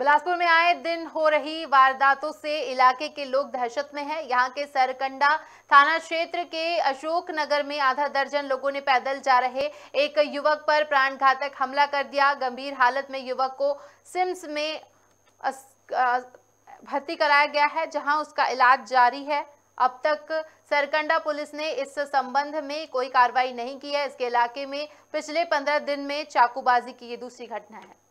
बिलासपुर में आए दिन हो रही वारदातों से इलाके के लोग दहशत में हैं। यहाँ के सरकंडा थाना क्षेत्र के अशोक नगर में आधा दर्जन लोगों ने पैदल जा रहे एक युवक पर प्राण घातक हमला कर दिया गंभीर हालत में युवक को सिम्स में भर्ती कराया गया है जहां उसका इलाज जारी है अब तक सरकंडा पुलिस ने इस संबंध में कोई कार्रवाई नहीं की है इसके इलाके में पिछले पंद्रह दिन में चाकूबाजी की ये दूसरी घटना है